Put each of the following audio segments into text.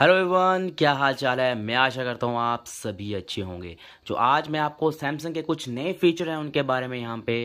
hello everyone क्या हाल चाल है मैं आशा करता हूँ आप सभी अच्छे होंगे जो आज मैं आपको सैमसंग के कुछ नए फीचर हैं उनके बारे में यहाँ पे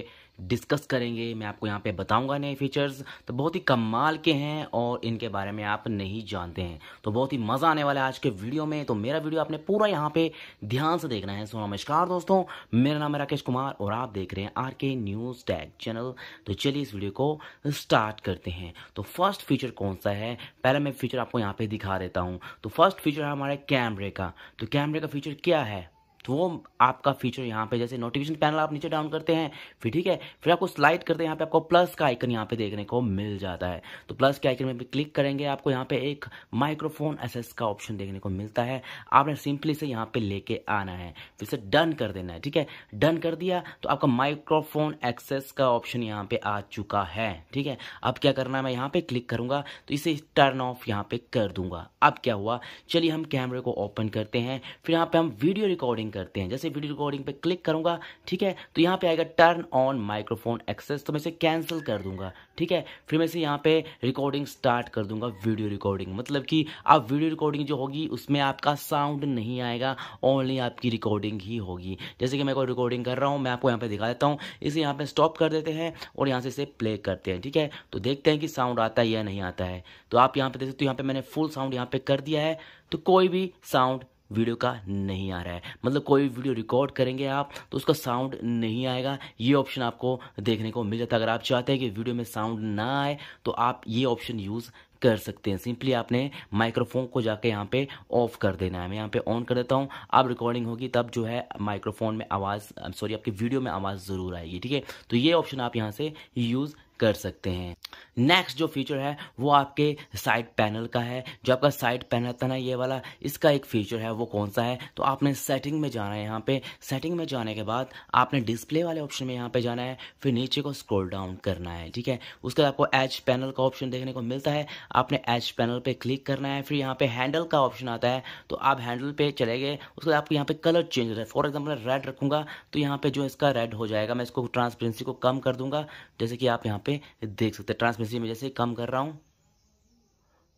डिस्कस करेंगे मैं आपको यहाँ पे बताऊंगा नए फीचर्स तो बहुत ही कमाल के हैं और इनके बारे में आप नहीं जानते हैं तो बहुत ही मज़ा आने वाला है आज के वीडियो में तो मेरा वीडियो आपने पूरा यहाँ पे ध्यान से देखना है सो नमस्कार दोस्तों मेरा नाम है राकेश कुमार और आप देख रहे हैं आर के न्यूज़ टैग चैनल तो चलिए इस वीडियो को स्टार्ट करते हैं तो फर्स्ट फीचर कौन सा है पहले मैं फीचर आपको यहाँ पर दिखा देता हूँ तो फर्स्ट फीचर है हमारे कैमरे का तो कैमरे का फीचर क्या है तो वो आपका फीचर यहाँ पे जैसे नोटिफिकेशन पैनल आप नीचे डाउन करते हैं फिर ठीक है फिर आपको स्लाइड करते हैं यहाँ पे आपको प्लस का आइकन यहाँ पे देखने को मिल जाता है तो प्लस के आइकन में भी क्लिक करेंगे आपको यहाँ पे एक माइक्रोफोन एसेस का ऑप्शन देखने को मिलता है आपने सिंपली से यहाँ पे लेके आना है फिर से डन कर देना है ठीक है डन कर दिया तो आपका माइक्रोफोन एक्सेस का ऑप्शन यहाँ पे आ चुका है ठीक है अब क्या करना है मैं यहाँ पे क्लिक करूंगा तो इसे टर्न ऑफ यहाँ पे कर दूंगा अब क्या हुआ चलिए हम कैमरे को ओपन करते हैं फिर यहाँ पे हम वीडियो रिकॉर्डिंग रिकॉर्डिंग करते हैं जैसे वीडियो रिकॉर्डिंग पे क्लिक करूंगा ठीक है तो यहाँ पे आएगा टर्न ऑन माइक्रोफोन एक्सेस तो मैं इसे कैंसिल कर दूंगा ठीक है फिर मैं इसे यहाँ पे रिकॉर्डिंग स्टार्ट कर दूंगा वीडियो रिकॉर्डिंग मतलब कि आप वीडियो रिकॉर्डिंग जो होगी उसमें आपका साउंड नहीं आएगा ओनली आपकी रिकॉर्डिंग ही होगी जैसे कि मैं कोई रिकॉर्डिंग कर रहा हूँ मैं आपको यहाँ पर दिखा देता हूँ इसे यहाँ पर स्टॉप कर देते हैं और यहाँ से इसे प्ले करते हैं ठीक है तो देखते हैं कि साउंड आता है या नहीं आता है तो आप यहाँ पर देख सकते हो यहाँ पर मैंने फुल साउंड यहाँ पर कर दिया है तो कोई भी साउंड वीडियो का नहीं आ रहा है मतलब कोई वीडियो रिकॉर्ड करेंगे आप तो उसका साउंड नहीं आएगा ये ऑप्शन आपको देखने को मिल जाता है अगर आप चाहते हैं कि वीडियो में साउंड ना आए तो आप ये ऑप्शन यूज़ कर सकते हैं सिंपली आपने माइक्रोफोन को जाके यहाँ पे ऑफ कर देना है मैं यहाँ पे ऑन कर देता हूँ अब रिकॉर्डिंग होगी तब जो है माइक्रोफोन में आवाज़ सॉरी आपकी वीडियो में आवाज़ ज़रूर आएगी ठीक है तो ये ऑप्शन आप यहाँ से यूज़ कर सकते हैं नेक्स्ट जो फीचर है वो आपके साइड पैनल का है जो आपका साइड पैनल था ना ये वाला इसका एक फीचर है वो कौन सा है तो आपने सेटिंग में जाना है यहाँ पे सेटिंग में जाने के बाद आपने डिस्प्ले वाले ऑप्शन में यहाँ पे जाना है फिर नीचे को स्क्रॉल डाउन करना है ठीक है उसके बाद आपको एच पैनल का ऑप्शन देखने को मिलता है आपने एच पैनल पर क्लिक करना है फिर यहाँ पे हैंडल का ऑप्शन आता है तो आप हैंडल पर चले गए उसके बाद आपको यहाँ पे कलर चेंज है फॉर एग्जाम्पल रेड रखूँगा तो यहाँ पे जो इसका रेड हो जाएगा मैं इसको ट्रांसपेरेंसी को कम कर दूंगा जैसे कि आप यहाँ पे देख सकते हैं ट्रांसपेरेंसी में जैसे कम कर रहा हूँ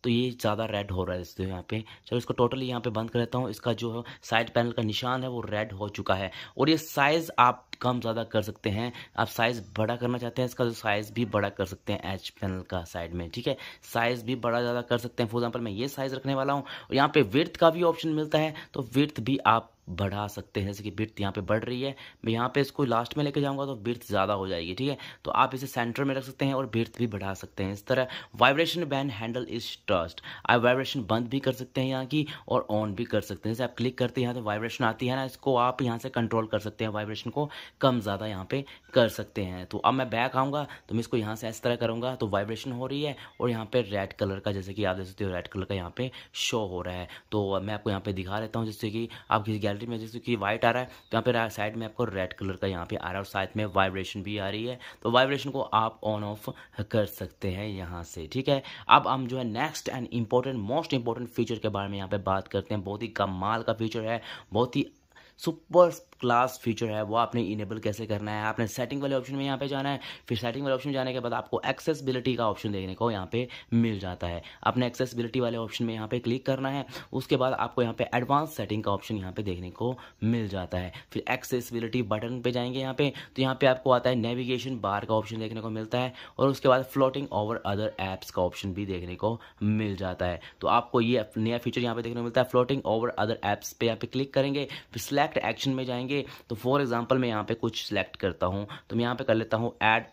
तो ये ज़्यादा रेड हो रहा है इसलिए यहाँ पे चलो इसको टोटली यहाँ पे बंद कर देता हूँ इसका जो साइड पैनल का निशान है वो रेड हो चुका है और ये साइज़ आप कम ज़्यादा कर सकते हैं आप साइज़ बड़ा करना चाहते हैं इसका जो साइज़ भी बड़ा कर सकते हैं एच पैनल का साइड में ठीक है साइज़ भी बड़ा ज़्यादा कर सकते हैं फॉर एग्जाम्पल मैं ये साइज़ रखने वाला हूँ और यहाँ पर विर्थ का भी ऑप्शन मिलता है तो विर्थ भी आप बढ़ा सकते हैं जैसे कि बिर्थ यहाँ पे बढ़ रही है मैं यहाँ पे इसको लास्ट में लेके जाऊँगा तो बिर्थ ज़्यादा हो जाएगी ठीक है तो आप इसे सेंटर में रख सकते हैं और बिर्थ भी बढ़ा सकते हैं इस तरह वाइब्रेशन बैन हैंडल इज ट्रस्ट आप वाइब्रेशन बंद भी कर सकते हैं यहाँ की और ऑन भी कर सकते हैं जैसे आप क्लिक करते हैं यहाँ तो वाइब्रेशन आती है ना इसको आप यहाँ से कंट्रोल कर सकते हैं वाइब्रेशन को कम ज़्यादा यहाँ पर कर सकते हैं तो अब मैं बैक आऊँगा तो मैं इसको यहाँ से इस तरह करूँगा तो वाइब्रेशन हो रही है और यहाँ पर रेड कलर का जैसे कि आप देख सकते हो रेड कलर का यहाँ पे शो हो रहा है तो मैं आपको यहाँ पे दिखा देता हूँ जिससे कि आप किसी गैलरी में जैसे कि वाइट आ रहा है तो यहाँ पे साइड में आपको रेड कलर का यहाँ पे आ रहा है और साथ में वाइब्रेशन भी आ रही है तो वाइब्रेशन को आप ऑन ऑफ कर सकते हैं यहाँ से ठीक है अब हम जो है next and important most important feature के बारे में यहाँ पे बात करते हैं बहुत ही कमाल का फीचर है बहुत ही सुपर क्लास फीचर है वो आपने इनेबल कैसे करना है आपने सेटिंग वाले ऑप्शन में यहाँ पे जाना है फिर सेटिंग वाले ऑप्शन में जाने के बाद आपको एक्सेसबिलिटी का ऑप्शन देखने को यहाँ पे मिल जाता है आपने एक्सेसबिलिटी वाले ऑप्शन में यहाँ पे क्लिक करना है उसके बाद आपको यहाँ पे एडवांस सेटिंग का ऑप्शन यहाँ पे देखने को मिल जाता है फिर एक्सेसिबिलिटी बटन पर जाएंगे यहाँ पे तो यहाँ पे आपको आता है नेविगेशन बार का ऑप्शन देखने को मिलता है और उसके बाद फ्लोटिंग ओवर अदर ऐप्स का ऑप्शन भी देखने को मिल जाता है तो आपको ये नया फीचर यहाँ पे देखने को मिलता है फ्लोटिंग ओवर अदर ऐप्स पे यहाँ पे क्लिक करेंगे फिर सिलेक्ट एक्शन में जाएंगे करेंगे तो फॉर एग्जाम्पल मैं यहाँ पर कुछ सेलेक्ट करता हूँ तो मैं यहाँ पर कर लेता हूँ ऐड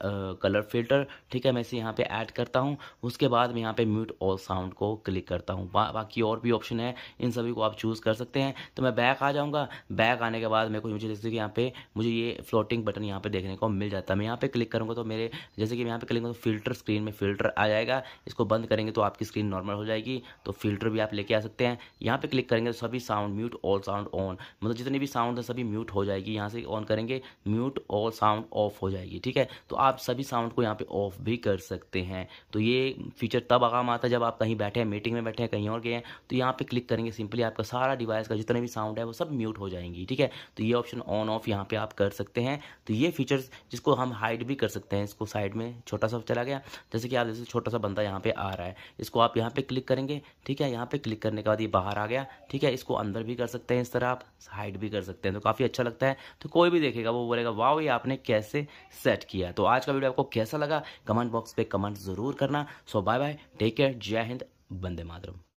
कलर फिल्टर ठीक है मैं इसे यहाँ पर ऐड करता हूँ उसके बाद मैं यहाँ पर म्यूट ऑल साउंड को क्लिक करता हूँ बा, बाकी और भी ऑप्शन है इन सभी को आप चूज़ कर सकते हैं तो मैं बैक आ जाऊँगा बैक आने के बाद मेरे को मुझे जैसे कि यहाँ पे मुझे ये फ्लोटिंग बटन यहाँ पे देखने को मिल जाता है मैं यहाँ पे क्लिक करूँगा तो मेरे जैसे कि मैं यहाँ पे क्लिक तो फिल्टर स्क्रीन में फिल्टर आ जाएगा इसको बंद करेंगे तो आपकी स्क्रीन नॉर्मल हो जाएगी तो फिल्टर भी आप लेके आ सकते हैं यहाँ पर क्लिक करेंगे तो सभी sound mute all sound on मतलब जितने भी साउंड है सभी म्यूट म्यूट हो जाएगी यहाँ से ऑन करेंगे म्यूट और साउंड ऑफ हो जाएगी ठीक है तो आप सभी साउंड को यहाँ पे ऑफ भी कर सकते हैं तो ये फीचर तब आगाम आता है जब आप कहीं बैठे हैं मीटिंग में बैठे हैं कहीं और गए हैं तो यहाँ पे क्लिक करेंगे सिंपली आपका सारा डिवाइस का जितने भी साउंड है वो सब म्यूट हो जाएंगी ठीक है तो ये ऑप्शन ऑन ऑफ यहाँ पे आप कर सकते हैं तो ये फीचर्स जिसको हम हाइड भी कर सकते हैं इसको साइड में छोटा सा चला गया जैसे कि आप जैसे छोटा सा बंदा यहाँ पे आ रहा है इसको आप यहाँ पे क्लिक करेंगे ठीक है यहाँ पे क्लिक करने के बाद ये बाहर आ गया ठीक है इसको अंदर भी कर सकते हैं इस तरह आप हाइड भी कर सकते हैं तो काफ़ी अच्छा अच्छा लगता है तो कोई भी देखेगा वो बोलेगा वाह ये आपने कैसे सेट किया तो आज का वीडियो आपको कैसा लगा कमेंट बॉक्स पे कमेंट ज़रूर करना so bye bye take care जय हिंद बंदे मातरम